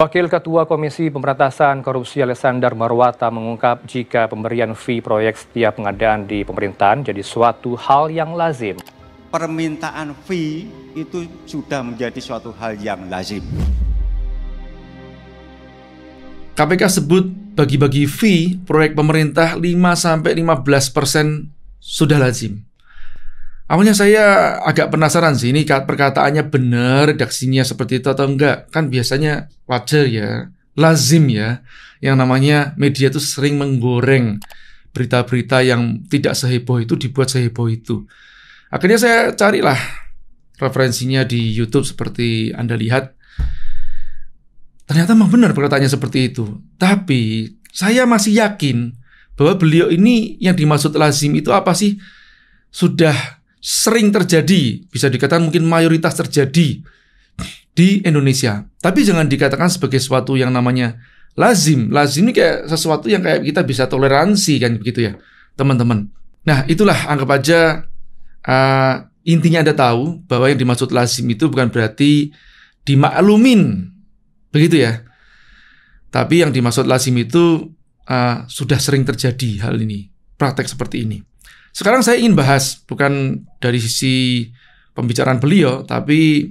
Wakil Ketua Komisi Pemberantasan Korupsi Alexander Marwata mengungkap jika pemberian fee proyek setiap pengadaan di pemerintahan jadi suatu hal yang lazim. Permintaan fee itu sudah menjadi suatu hal yang lazim. KPK sebut bagi-bagi fee proyek pemerintah 5-15 persen sudah lazim. Awalnya saya agak penasaran sih ini perkataannya benar redaksinya seperti itu atau enggak. Kan biasanya wajar ya, lazim ya. Yang namanya media itu sering menggoreng berita-berita yang tidak seheboh itu dibuat seheboh itu. Akhirnya saya carilah referensinya di YouTube seperti Anda lihat. Ternyata memang benar perkataannya seperti itu. Tapi saya masih yakin bahwa beliau ini yang dimaksud lazim itu apa sih? Sudah sering terjadi, bisa dikatakan mungkin mayoritas terjadi di Indonesia. Tapi jangan dikatakan sebagai sesuatu yang namanya lazim. Lazim ini kayak sesuatu yang kayak kita bisa toleransi kan begitu ya, teman-teman. Nah, itulah anggap aja uh, intinya Anda tahu bahwa yang dimaksud lazim itu bukan berarti dimaklumin. Begitu ya. Tapi yang dimaksud lazim itu uh, sudah sering terjadi hal ini, praktek seperti ini. Sekarang saya ingin bahas bukan dari sisi pembicaraan beliau, tapi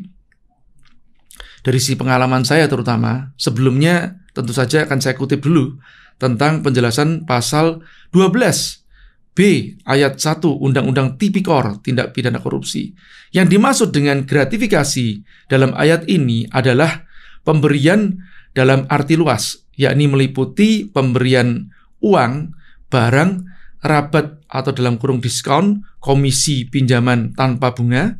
dari sisi pengalaman saya terutama. Sebelumnya tentu saja akan saya kutip dulu tentang penjelasan pasal 12 B ayat 1 Undang-Undang Tipikor Tindak Pidana Korupsi. Yang dimaksud dengan gratifikasi dalam ayat ini adalah pemberian dalam arti luas, yakni meliputi pemberian uang, barang, rabat atau dalam kurung diskon komisi pinjaman tanpa bunga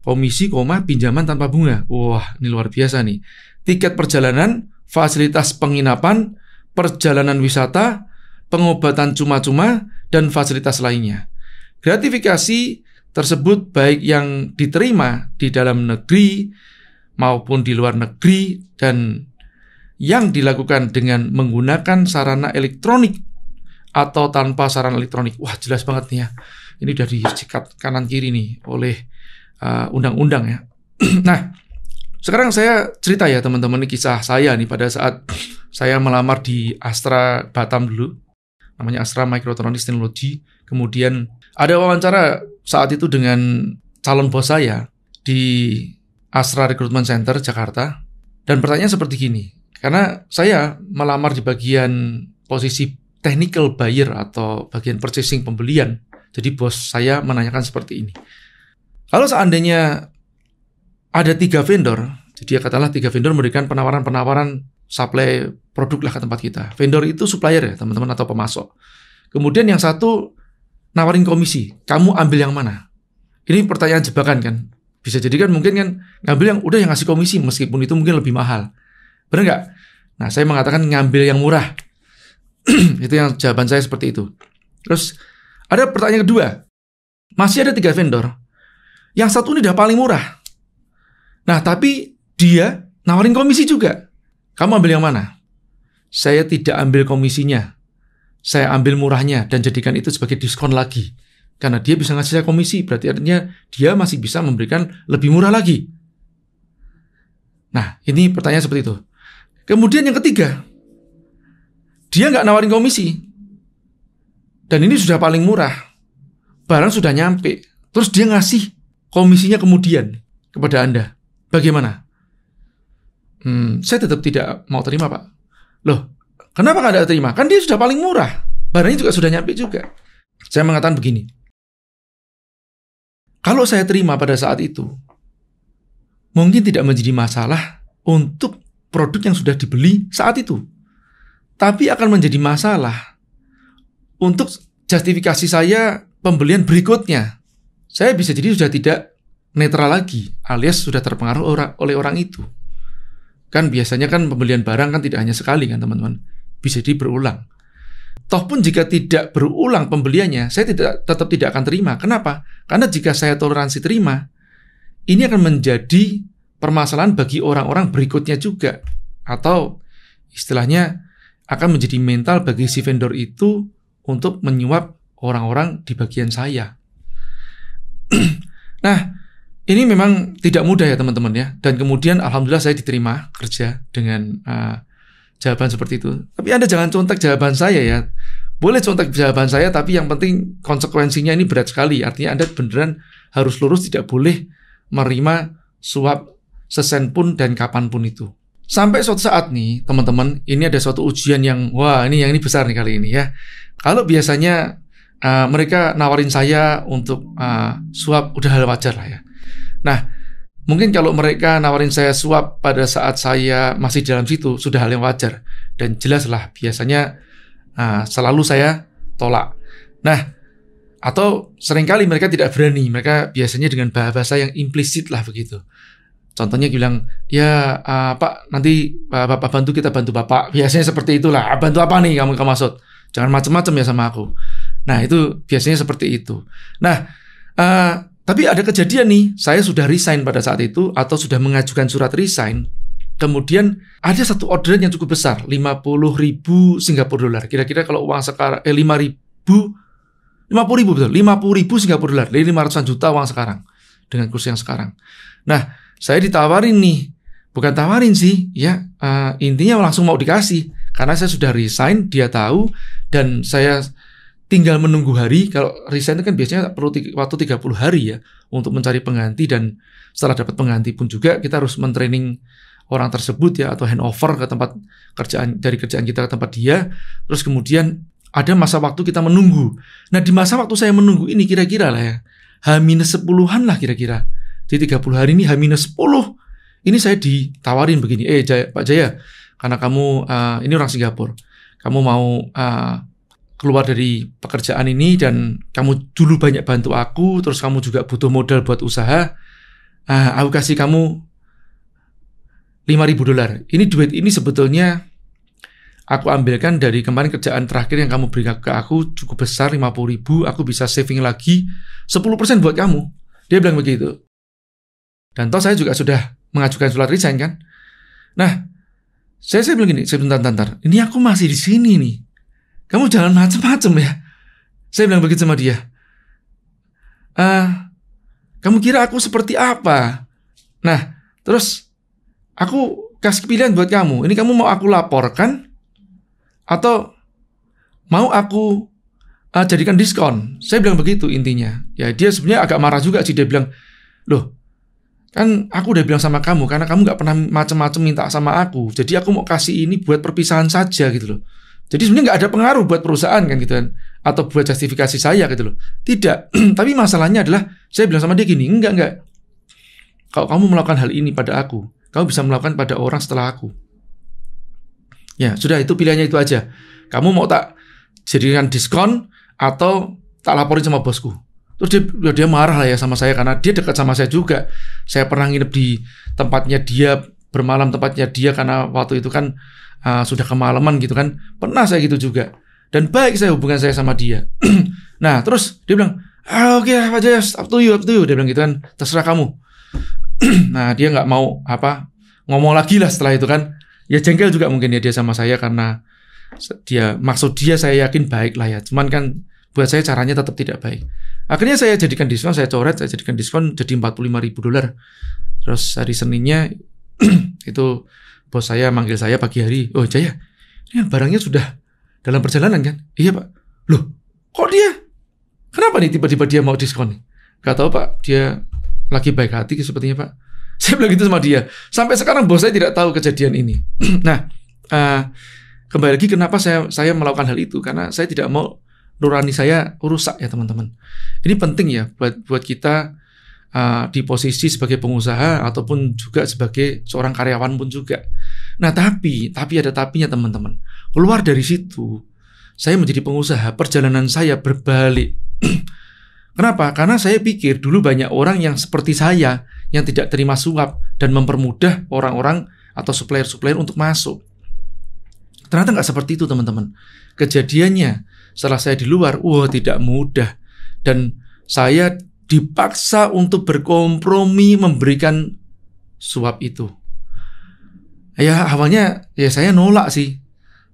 komisi koma pinjaman tanpa bunga wah ini luar biasa nih tiket perjalanan fasilitas penginapan perjalanan wisata pengobatan cuma-cuma dan fasilitas lainnya gratifikasi tersebut baik yang diterima di dalam negeri maupun di luar negeri dan yang dilakukan dengan menggunakan sarana elektronik atau tanpa saran elektronik. Wah, jelas banget nih ya. Ini udah disikat kanan kiri nih oleh eh, undang-undang uh, ya. nah, sekarang saya cerita ya teman-teman ini kisah saya nih pada saat saya melamar di Astra Batam dulu. Namanya Astra Microtronics Technology. Kemudian ada wawancara saat itu dengan calon bos saya di Astra Recruitment Center Jakarta. Dan pertanyaan seperti gini, karena saya melamar di bagian posisi technical buyer atau bagian purchasing pembelian. Jadi bos saya menanyakan seperti ini. Kalau seandainya ada tiga vendor, jadi ya katalah tiga vendor memberikan penawaran-penawaran supply produk lah ke tempat kita. Vendor itu supplier ya teman-teman atau pemasok. Kemudian yang satu nawarin komisi, kamu ambil yang mana? Ini pertanyaan jebakan kan. Bisa jadi kan mungkin kan ngambil yang udah yang ngasih komisi meskipun itu mungkin lebih mahal. Benar nggak? Nah saya mengatakan ngambil yang murah. itu yang jawaban saya seperti itu. Terus ada pertanyaan kedua. Masih ada tiga vendor. Yang satu ini udah paling murah. Nah, tapi dia nawarin komisi juga. Kamu ambil yang mana? Saya tidak ambil komisinya. Saya ambil murahnya dan jadikan itu sebagai diskon lagi. Karena dia bisa ngasih saya komisi, berarti artinya dia masih bisa memberikan lebih murah lagi. Nah, ini pertanyaan seperti itu. Kemudian yang ketiga, dia nggak nawarin komisi. Dan ini sudah paling murah. Barang sudah nyampe. Terus dia ngasih komisinya kemudian kepada Anda. Bagaimana? Hmm, saya tetap tidak mau terima, Pak. Loh, kenapa nggak ada terima? Kan dia sudah paling murah. Barangnya juga sudah nyampe juga. Saya mengatakan begini. Kalau saya terima pada saat itu, mungkin tidak menjadi masalah untuk produk yang sudah dibeli saat itu tapi akan menjadi masalah untuk justifikasi saya pembelian berikutnya. Saya bisa jadi sudah tidak netral lagi, alias sudah terpengaruh oleh orang itu. Kan biasanya kan pembelian barang kan tidak hanya sekali kan teman-teman, bisa jadi berulang. Toh pun jika tidak berulang pembeliannya, saya tidak tetap tidak akan terima. Kenapa? Karena jika saya toleransi terima, ini akan menjadi permasalahan bagi orang-orang berikutnya juga atau istilahnya akan menjadi mental bagi si vendor itu untuk menyuap orang-orang di bagian saya. nah, ini memang tidak mudah ya teman-teman ya. Dan kemudian alhamdulillah saya diterima kerja dengan uh, jawaban seperti itu. Tapi Anda jangan contek jawaban saya ya. Boleh contek jawaban saya tapi yang penting konsekuensinya ini berat sekali. Artinya Anda beneran harus lurus tidak boleh menerima suap sesen pun dan kapan pun itu. Sampai suatu saat nih, teman-teman, ini ada suatu ujian yang wah ini yang ini besar nih kali ini ya. Kalau biasanya uh, mereka nawarin saya untuk uh, suap udah hal wajar lah ya. Nah, mungkin kalau mereka nawarin saya suap pada saat saya masih dalam situ sudah hal yang wajar dan jelas lah biasanya uh, selalu saya tolak. Nah, atau seringkali mereka tidak berani, mereka biasanya dengan bahasa yang implisit lah begitu. Contohnya bilang, ya uh, Pak nanti uh, Bapak bantu kita bantu Bapak. Biasanya seperti itulah. Ah, bantu apa nih kamu kamu maksud? Jangan macam-macam ya sama aku. Nah itu biasanya seperti itu. Nah uh, tapi ada kejadian nih, saya sudah resign pada saat itu atau sudah mengajukan surat resign. Kemudian ada satu orderan yang cukup besar, 50 ribu Singapura dolar. Kira-kira kalau uang sekarang, eh 5 ribu, 50 ribu betul, 50 ribu Singapura dolar. Dari 500 juta uang sekarang, dengan kursi yang sekarang. Nah, saya ditawarin nih, bukan tawarin sih, ya uh, intinya langsung mau dikasih karena saya sudah resign, dia tahu dan saya tinggal menunggu hari. Kalau resign itu kan biasanya perlu waktu 30 hari ya untuk mencari pengganti dan setelah dapat pengganti pun juga kita harus mentraining orang tersebut ya atau handover ke tempat kerjaan dari kerjaan kita ke tempat dia. Terus kemudian ada masa waktu kita menunggu. Nah, di masa waktu saya menunggu ini kira-kira lah ya, H-10-an lah kira-kira di 30 hari ini H-10 ini saya ditawarin begini, eh Jaya, Pak Jaya, karena kamu uh, ini orang Singapura, kamu mau uh, keluar dari pekerjaan ini dan kamu dulu banyak bantu aku, terus kamu juga butuh modal buat usaha, uh, aku kasih kamu 5000 dolar. Ini duit ini sebetulnya aku ambilkan dari kemarin kerjaan terakhir yang kamu berikan ke aku cukup besar puluh ribu, aku bisa saving lagi 10% buat kamu. Dia bilang begitu. Dan toh saya juga sudah mengajukan surat resign kan. Nah, saya, saya bilang gini, saya bentar, bentar, ini aku masih di sini nih. Kamu jalan macem-macem ya. Saya bilang begitu sama dia. Ah, kamu kira aku seperti apa? Nah, terus aku kasih pilihan buat kamu. Ini kamu mau aku laporkan atau mau aku uh, jadikan diskon? Saya bilang begitu intinya. Ya dia sebenarnya agak marah juga sih dia bilang, loh Kan aku udah bilang sama kamu karena kamu nggak pernah macem-macem minta sama aku. Jadi aku mau kasih ini buat perpisahan saja gitu loh. Jadi sebenarnya nggak ada pengaruh buat perusahaan kan gitu kan atau buat justifikasi saya gitu loh. Tidak. Tapi masalahnya adalah saya bilang sama dia gini, enggak enggak. Kalau kamu melakukan hal ini pada aku, kamu bisa melakukan pada orang setelah aku. Ya, sudah itu pilihannya itu aja. Kamu mau tak jadikan diskon atau tak laporin sama bosku? Terus dia, ya dia marah lah ya sama saya karena dia dekat sama saya juga. Saya pernah nginep di tempatnya dia bermalam tempatnya dia karena waktu itu kan uh, sudah kemalaman gitu kan. Pernah saya gitu juga. Dan baik saya hubungan saya sama dia. nah terus dia bilang, ah, oke okay, aja up to you, up to you. Dia bilang gitu kan, terserah kamu. nah dia nggak mau apa ngomong lagi lah setelah itu kan. Ya jengkel juga mungkin ya dia sama saya karena dia maksud dia saya yakin baik lah ya. Cuman kan buat saya caranya tetap tidak baik. Akhirnya saya jadikan diskon, saya coret, saya jadikan diskon jadi 45 ribu dolar. Terus hari Seninnya itu bos saya manggil saya pagi hari, oh Jaya, ini barangnya sudah dalam perjalanan kan? Iya pak. Loh, kok dia? Kenapa nih tiba-tiba dia mau diskon? Gak tahu pak, dia lagi baik hati sepertinya pak. Saya bilang gitu sama dia. Sampai sekarang bos saya tidak tahu kejadian ini. nah, uh, kembali lagi kenapa saya saya melakukan hal itu karena saya tidak mau nurani saya rusak ya teman-teman. Ini penting ya buat buat kita uh, di posisi sebagai pengusaha ataupun juga sebagai seorang karyawan pun juga. Nah tapi tapi ada tapinya teman-teman. Keluar dari situ saya menjadi pengusaha perjalanan saya berbalik. Kenapa? Karena saya pikir dulu banyak orang yang seperti saya yang tidak terima suap dan mempermudah orang-orang atau supplier-supplier untuk masuk. Ternyata nggak seperti itu teman-teman. Kejadiannya setelah saya di luar, wah tidak mudah. Dan saya dipaksa untuk berkompromi memberikan suap itu. Ya awalnya ya saya nolak sih.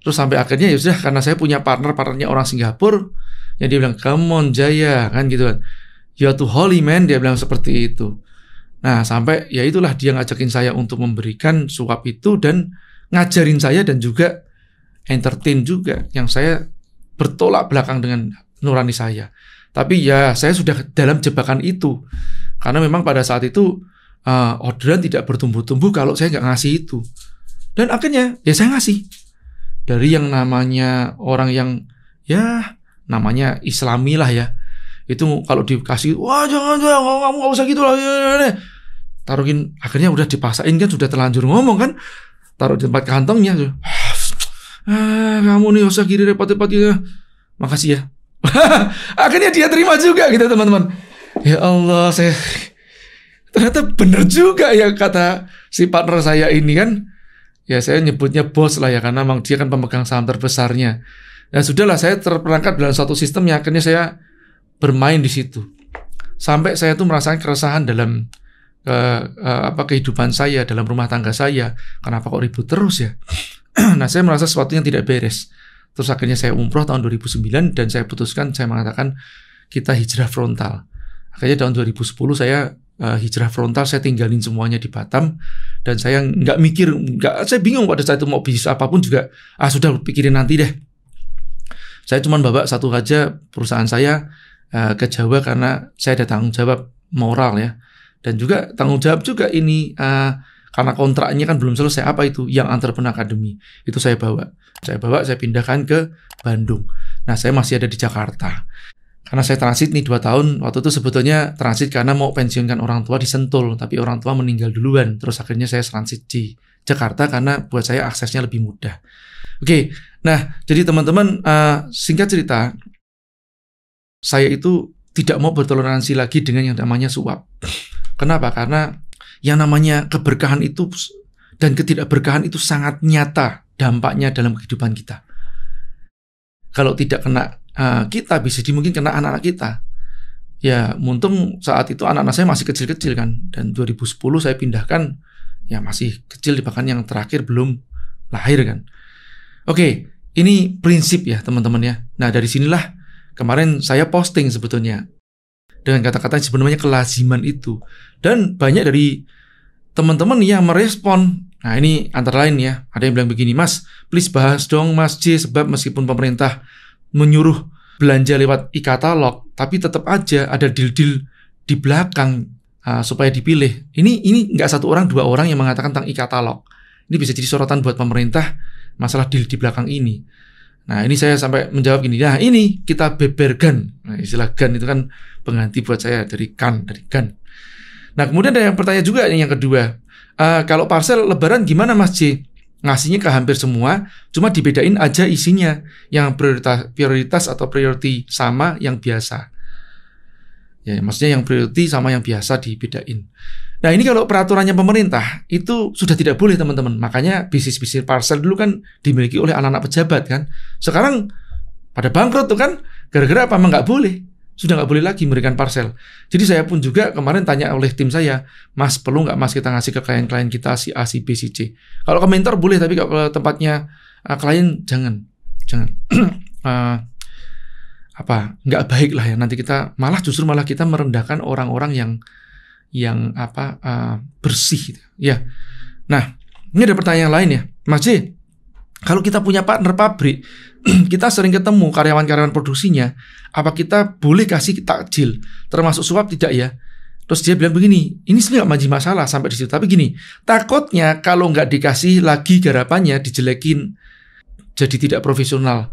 Terus sampai akhirnya ya sudah karena saya punya partner partnernya orang Singapura yang dia bilang come on Jaya kan gitu kan. You are too holy man dia bilang seperti itu. Nah sampai ya itulah dia ngajakin saya untuk memberikan suap itu dan ngajarin saya dan juga entertain juga yang saya bertolak belakang dengan nurani saya. Tapi ya saya sudah dalam jebakan itu karena memang pada saat itu uh, orderan tidak bertumbuh-tumbuh kalau saya nggak ngasih itu. Dan akhirnya ya saya ngasih dari yang namanya orang yang ya namanya Islami lah ya itu kalau dikasih wah jangan jangan kamu nggak usah gitu lah ya, ya, ya. taruhin akhirnya udah dipaksain kan sudah terlanjur ngomong kan taruh di tempat kantongnya ah, kamu nih usah kiri repot-repot gitu. Makasih ya. Akhirnya dia terima juga gitu teman-teman. Ya Allah, saya ternyata bener juga ya kata si partner saya ini kan. Ya saya nyebutnya bos lah ya karena memang dia kan pemegang saham terbesarnya. Nah sudahlah saya terperangkap dalam suatu sistem yang akhirnya saya bermain di situ. Sampai saya tuh merasakan keresahan dalam uh, uh, apa kehidupan saya dalam rumah tangga saya. Kenapa kok ribut terus ya? nah saya merasa sesuatu yang tidak beres. Terus akhirnya saya umroh tahun 2009 dan saya putuskan, saya mengatakan kita hijrah frontal. Akhirnya tahun 2010 saya uh, hijrah frontal, saya tinggalin semuanya di Batam dan saya nggak mikir, nggak, saya bingung pada saat itu mau bisnis apapun juga, ah sudah pikirin nanti deh. Saya cuma bawa satu aja perusahaan saya uh, ke Jawa karena saya ada tanggung jawab moral ya dan juga tanggung jawab juga ini uh, karena kontraknya kan belum selesai apa itu yang entrepreneur academy itu saya bawa saya bawa saya pindahkan ke Bandung nah saya masih ada di Jakarta karena saya transit nih dua tahun waktu itu sebetulnya transit karena mau pensiunkan orang tua di Sentul tapi orang tua meninggal duluan terus akhirnya saya transit di Jakarta karena buat saya aksesnya lebih mudah oke nah jadi teman-teman uh, singkat cerita saya itu tidak mau bertoleransi lagi dengan yang namanya suap kenapa karena yang namanya keberkahan itu dan ketidakberkahan itu sangat nyata dampaknya dalam kehidupan kita. Kalau tidak kena uh, kita bisa dimungkin kena anak-anak kita. Ya, untung saat itu anak-anak saya masih kecil-kecil kan dan 2010 saya pindahkan ya masih kecil bahkan yang terakhir belum lahir kan. Oke, ini prinsip ya teman-teman ya. Nah, dari sinilah kemarin saya posting sebetulnya dengan kata-kata yang sebenarnya kelaziman itu. Dan banyak dari teman-teman yang merespon. Nah ini antara lain ya, ada yang bilang begini, Mas, please bahas dong Mas J, sebab meskipun pemerintah menyuruh belanja lewat e-katalog, tapi tetap aja ada deal-deal di belakang uh, supaya dipilih. Ini ini nggak satu orang dua orang yang mengatakan tentang e-katalog. Ini bisa jadi sorotan buat pemerintah masalah deal di belakang ini. Nah ini saya sampai menjawab gini, nah ini kita beberkan Istilah gan itu kan pengganti buat saya dari kan, dari kan. Nah, kemudian ada yang pertanyaan juga yang kedua. Uh, kalau parcel lebaran gimana Mas J? Ngasihnya ke hampir semua, cuma dibedain aja isinya. Yang prioritas, prioritas atau priority sama yang biasa. Ya, maksudnya yang priority sama yang biasa dibedain. Nah, ini kalau peraturannya pemerintah itu sudah tidak boleh, teman-teman. Makanya bisnis-bisnis parcel dulu kan dimiliki oleh anak-anak pejabat kan. Sekarang pada bangkrut tuh kan Gara-gara apa? Emang nggak boleh. Sudah nggak boleh lagi memberikan parcel. Jadi saya pun juga kemarin tanya oleh tim saya, Mas perlu nggak Mas kita ngasih ke klien-klien kita si A, si B, si C. Kalau ke mentor boleh, tapi kalau tempatnya uh, klien jangan, jangan. uh, apa nggak baik lah ya nanti kita malah justru malah kita merendahkan orang-orang yang yang apa uh, bersih gitu. ya nah ini ada pertanyaan lain ya Masih? Kalau kita punya partner pabrik, kita sering ketemu karyawan-karyawan produksinya. Apa kita boleh kasih takjil, termasuk suap tidak ya? Terus dia bilang begini, ini sebenarnya nggak maji masalah sampai di situ. Tapi gini, takutnya kalau nggak dikasih lagi garapannya dijelekin, jadi tidak profesional.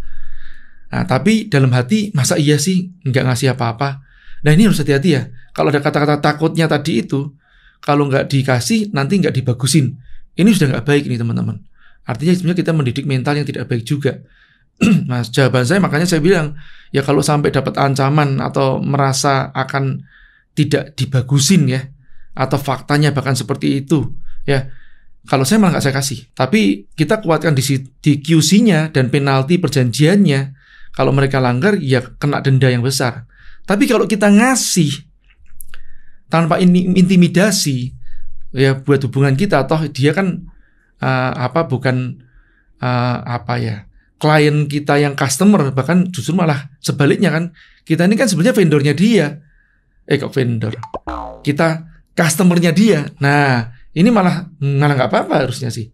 Nah, tapi dalam hati masa iya sih nggak ngasih apa-apa. Nah ini harus hati-hati ya. Kalau ada kata-kata takutnya tadi itu, kalau nggak dikasih nanti nggak dibagusin. Ini sudah nggak baik nih teman-teman. Artinya sebenarnya kita mendidik mental yang tidak baik juga. nah, jawaban saya makanya saya bilang, ya kalau sampai dapat ancaman atau merasa akan tidak dibagusin ya, atau faktanya bahkan seperti itu, ya kalau saya malah nggak saya kasih. Tapi kita kuatkan di, di QC-nya dan penalti perjanjiannya. Kalau mereka langgar, ya kena denda yang besar. Tapi kalau kita ngasih tanpa ini intimidasi, ya buat hubungan kita, toh dia kan uh, apa bukan uh, apa ya klien kita yang customer bahkan justru malah sebaliknya kan kita ini kan sebenarnya vendornya dia eh kok vendor kita customernya dia nah ini malah malah nggak apa-apa harusnya sih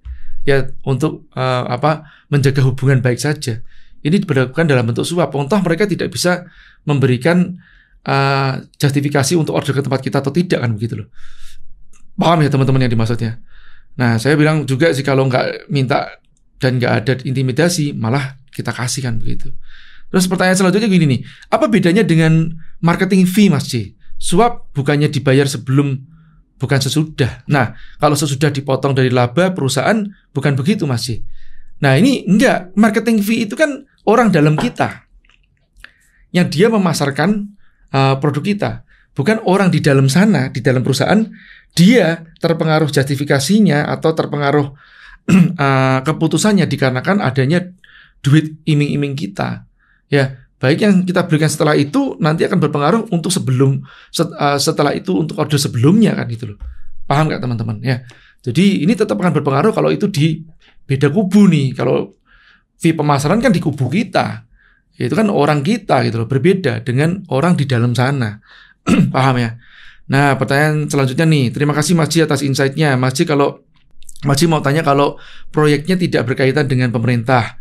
ya untuk uh, apa menjaga hubungan baik saja ini diberlakukan dalam bentuk suap contoh mereka tidak bisa memberikan uh, justifikasi untuk order ke tempat kita atau tidak kan begitu loh paham ya teman-teman yang dimaksudnya Nah, saya bilang juga sih kalau nggak minta dan nggak ada intimidasi, malah kita kasihkan begitu. Terus pertanyaan selanjutnya gini nih, apa bedanya dengan marketing fee Mas C? Suap bukannya dibayar sebelum, bukan sesudah. Nah, kalau sesudah dipotong dari laba perusahaan, bukan begitu Mas C. Nah ini enggak, marketing fee itu kan orang dalam kita yang dia memasarkan uh, produk kita bukan orang di dalam sana, di dalam perusahaan, dia terpengaruh justifikasinya atau terpengaruh uh, keputusannya dikarenakan adanya duit iming-iming kita. Ya, baik yang kita berikan setelah itu nanti akan berpengaruh untuk sebelum set, uh, setelah itu untuk order sebelumnya kan gitu loh. Paham nggak teman-teman? Ya. Jadi ini tetap akan berpengaruh kalau itu di beda kubu nih. Kalau fee pemasaran kan di kubu kita. Itu kan orang kita gitu loh, berbeda dengan orang di dalam sana. Paham ya? Nah, pertanyaan selanjutnya nih. Terima kasih Mas Ji atas insight-nya. Mas Ji kalau Mas Ji mau tanya kalau proyeknya tidak berkaitan dengan pemerintah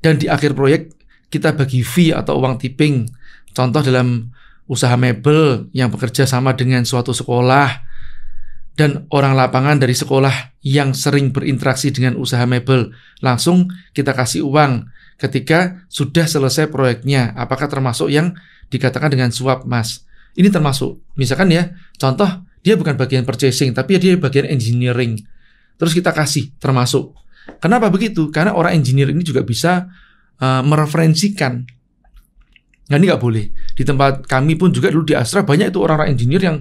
dan di akhir proyek kita bagi fee atau uang tipping. Contoh dalam usaha mebel yang bekerja sama dengan suatu sekolah dan orang lapangan dari sekolah yang sering berinteraksi dengan usaha mebel langsung kita kasih uang ketika sudah selesai proyeknya apakah termasuk yang dikatakan dengan suap mas ini termasuk misalkan ya contoh dia bukan bagian purchasing tapi dia bagian engineering. Terus kita kasih termasuk. Kenapa begitu? Karena orang engineer ini juga bisa uh, mereferensikan. Nah ini nggak boleh. Di tempat kami pun juga dulu di Astra banyak itu orang-orang engineer yang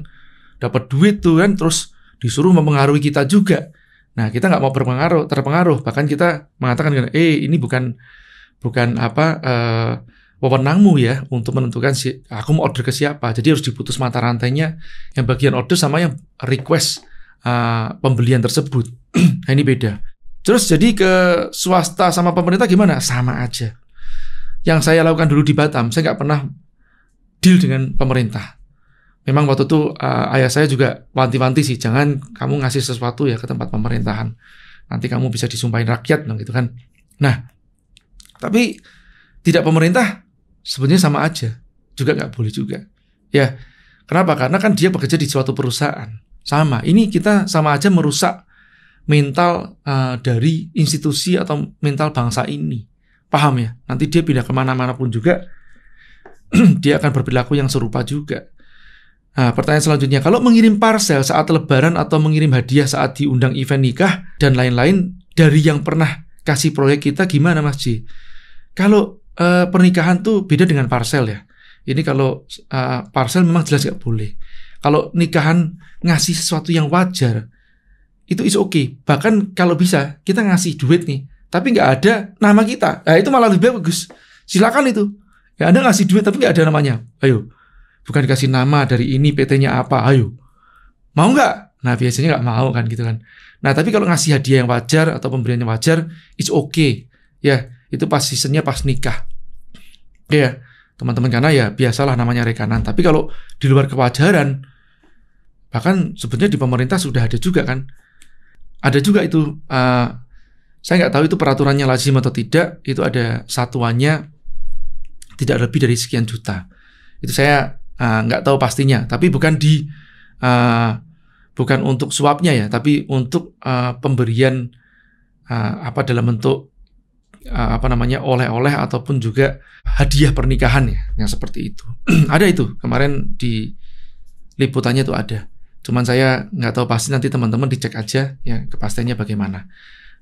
dapat duit tuh kan terus disuruh mempengaruhi kita juga. Nah kita nggak mau berpengaruh, terpengaruh. Bahkan kita mengatakan eh ini bukan bukan apa uh, wewenangmu ya untuk menentukan si aku mau order ke siapa. Jadi harus diputus mata rantainya yang bagian order sama yang request uh, pembelian tersebut. nah, ini beda. Terus jadi ke swasta sama pemerintah gimana? Sama aja. Yang saya lakukan dulu di Batam, saya nggak pernah deal dengan pemerintah. Memang waktu itu uh, ayah saya juga wanti-wanti sih, jangan kamu ngasih sesuatu ya ke tempat pemerintahan. Nanti kamu bisa disumpahin rakyat, gitu kan. Nah, tapi tidak pemerintah sebenarnya sama aja juga nggak boleh juga ya kenapa karena kan dia bekerja di suatu perusahaan sama ini kita sama aja merusak mental uh, dari institusi atau mental bangsa ini paham ya nanti dia pindah kemana-mana pun juga dia akan berperilaku yang serupa juga Nah, pertanyaan selanjutnya, kalau mengirim parcel saat lebaran atau mengirim hadiah saat diundang event nikah dan lain-lain dari yang pernah kasih proyek kita gimana Mas J? Kalau uh, pernikahan tuh beda dengan parsel ya. Ini kalau uh, eh, parsel memang jelas nggak boleh. Kalau nikahan ngasih sesuatu yang wajar itu is oke. Okay. Bahkan kalau bisa kita ngasih duit nih, tapi nggak ada nama kita. Nah itu malah lebih bagus. Silakan itu. Ya Anda ngasih duit tapi nggak ada namanya. Ayo, bukan dikasih nama dari ini PT-nya apa. Ayo, mau nggak? Nah biasanya nggak mau kan gitu kan. Nah tapi kalau ngasih hadiah yang wajar atau pemberiannya yang wajar, it's okay. Ya itu pas seasonnya pas nikah. Ya, teman-teman karena ya biasalah namanya rekanan. Tapi kalau di luar kewajaran, bahkan sebenarnya di pemerintah sudah ada juga kan. Ada juga itu, uh, saya nggak tahu itu peraturannya lazim atau tidak, itu ada satuannya tidak lebih dari sekian juta. Itu saya uh, nggak tahu pastinya, tapi bukan di uh, bukan untuk suapnya ya, tapi untuk uh, pemberian uh, apa dalam bentuk uh, apa namanya oleh-oleh ataupun juga hadiah pernikahan ya yang seperti itu ada itu kemarin di liputannya itu ada cuman saya nggak tahu pasti nanti teman-teman dicek aja ya kepastiannya bagaimana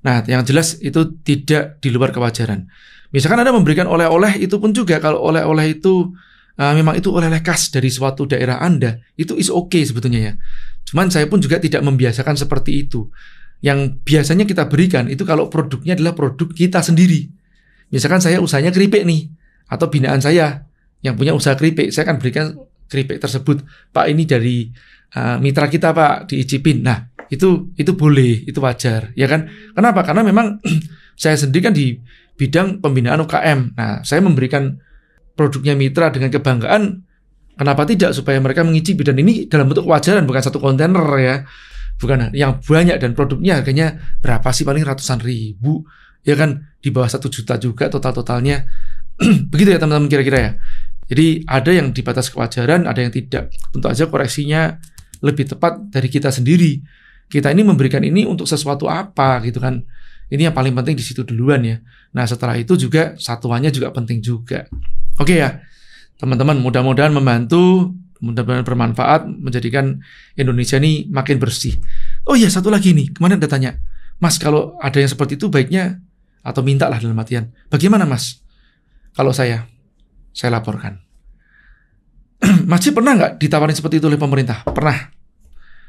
nah yang jelas itu tidak di luar kewajaran misalkan anda memberikan oleh-oleh itu pun juga kalau oleh-oleh itu uh, memang itu oleh-oleh khas dari suatu daerah anda itu is okay sebetulnya ya cuman saya pun juga tidak membiasakan seperti itu yang biasanya kita berikan itu kalau produknya adalah produk kita sendiri. Misalkan saya usahanya keripik nih, atau binaan saya yang punya usaha keripik, saya akan berikan keripik tersebut. Pak ini dari uh, mitra kita pak diicipin. Nah itu itu boleh, itu wajar, ya kan? Kenapa? Karena memang saya sendiri kan di bidang pembinaan UKM. Nah saya memberikan produknya mitra dengan kebanggaan. Kenapa tidak supaya mereka mengicipi dan ini dalam bentuk wajaran bukan satu kontainer ya bukan yang banyak dan produknya harganya berapa sih paling ratusan ribu ya kan di bawah satu juta juga total totalnya begitu ya teman-teman kira-kira ya jadi ada yang di batas kewajaran ada yang tidak tentu aja koreksinya lebih tepat dari kita sendiri kita ini memberikan ini untuk sesuatu apa gitu kan ini yang paling penting di situ duluan ya nah setelah itu juga satuannya juga penting juga oke ya teman-teman mudah-mudahan membantu mudah-mudahan bermanfaat menjadikan Indonesia ini makin bersih. Oh iya satu lagi nih, kemarin ada tanya, Mas kalau ada yang seperti itu baiknya atau mintalah dalam artian, bagaimana Mas? Kalau saya, saya laporkan. Masih pernah nggak ditawarin seperti itu oleh pemerintah? Pernah.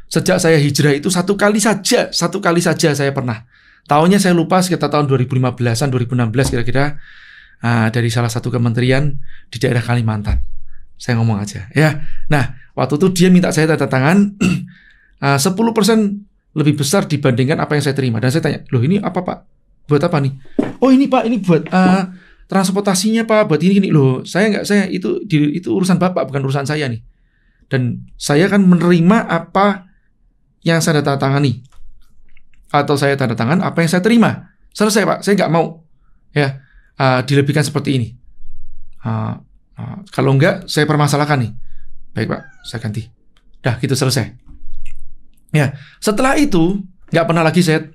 Sejak saya hijrah itu satu kali saja, satu kali saja saya pernah. Tahunnya saya lupa sekitar tahun 2015-an, 2016 kira-kira uh, dari salah satu kementerian di daerah Kalimantan saya ngomong aja ya. Nah, waktu itu dia minta saya tanda tangan ah, uh, 10% lebih besar dibandingkan apa yang saya terima. Dan saya tanya, "Loh, ini apa, Pak? Buat apa nih?" "Oh, ini Pak, ini buat uh, transportasinya, Pak, buat ini gini." "Loh, saya nggak saya itu di, itu urusan Bapak, bukan urusan saya nih." Dan saya kan menerima apa yang saya tanda tangani atau saya tanda tangan apa yang saya terima. Selesai, Pak. Saya nggak mau ya uh, dilebihkan seperti ini. Uh, Nah, kalau enggak, saya permasalahkan nih. Baik pak, saya ganti. Dah, gitu selesai. Ya, setelah itu nggak pernah lagi saya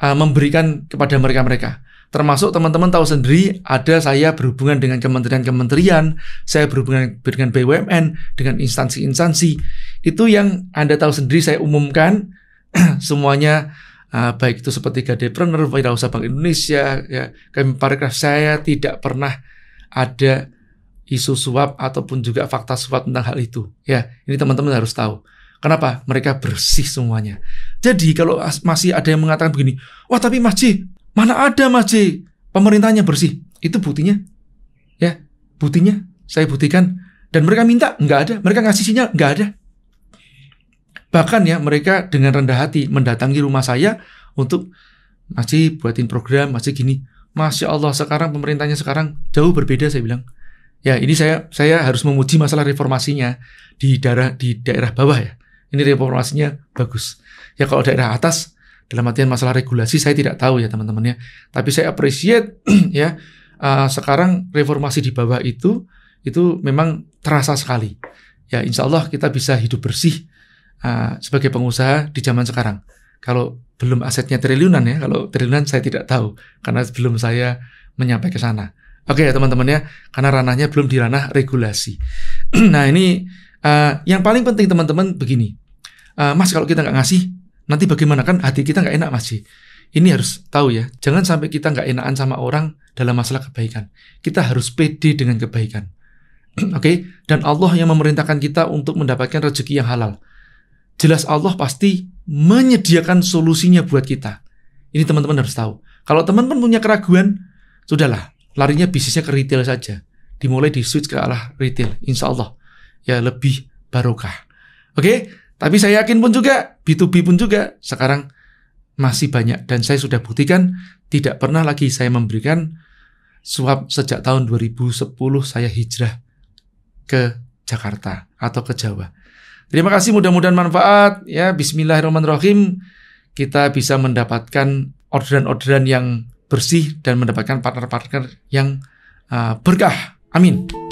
uh, memberikan kepada mereka-mereka. Termasuk teman-teman tahu sendiri, ada saya berhubungan dengan kementerian-kementerian, saya berhubungan dengan BUMN, dengan instansi-instansi. Itu yang Anda tahu sendiri saya umumkan semuanya uh, baik itu seperti Gadepreneur, wirausaha Bank Indonesia, ya, kami saya tidak pernah ada isu suap ataupun juga fakta suap tentang hal itu. Ya, ini teman-teman harus tahu. Kenapa? Mereka bersih semuanya. Jadi kalau masih ada yang mengatakan begini, wah tapi Mas J, mana ada Mas J, pemerintahnya bersih. Itu buktinya. Ya, buktinya saya buktikan. Dan mereka minta, nggak ada. Mereka ngasih sinyal, nggak ada. Bahkan ya, mereka dengan rendah hati mendatangi rumah saya untuk masih buatin program, masih gini. Masya Allah, sekarang pemerintahnya sekarang jauh berbeda, saya bilang. Ya, ini saya saya harus memuji masalah reformasinya di daerah di daerah bawah ya. Ini reformasinya bagus. Ya kalau daerah atas dalam artian masalah regulasi saya tidak tahu ya teman-temannya. Tapi saya appreciate ya uh, sekarang reformasi di bawah itu itu memang terasa sekali. Ya insya Allah kita bisa hidup bersih uh, sebagai pengusaha di zaman sekarang. Kalau belum asetnya triliunan ya, kalau triliunan saya tidak tahu karena belum saya menyampaikan ke sana. Oke okay, ya teman-teman ya, karena ranahnya belum di ranah regulasi. nah ini uh, yang paling penting teman-teman begini, uh, Mas kalau kita nggak ngasih, nanti bagaimana kan hati kita nggak enak masih. Ini harus tahu ya, jangan sampai kita nggak enakan sama orang dalam masalah kebaikan. Kita harus pede dengan kebaikan. Oke, okay? dan Allah yang memerintahkan kita untuk mendapatkan rezeki yang halal. Jelas Allah pasti menyediakan solusinya buat kita. Ini teman-teman harus tahu. Kalau teman-teman punya keraguan, sudahlah, larinya bisnisnya ke retail saja. Dimulai di switch ke arah retail, insya Allah. Ya lebih barokah. Oke, okay? tapi saya yakin pun juga, B2B pun juga, sekarang masih banyak. Dan saya sudah buktikan, tidak pernah lagi saya memberikan suap sejak tahun 2010 saya hijrah ke Jakarta atau ke Jawa. Terima kasih mudah-mudahan manfaat ya Bismillahirrahmanirrahim kita bisa mendapatkan orderan-orderan yang bersih dan mendapatkan partner-partner yang uh, berkah. Amin.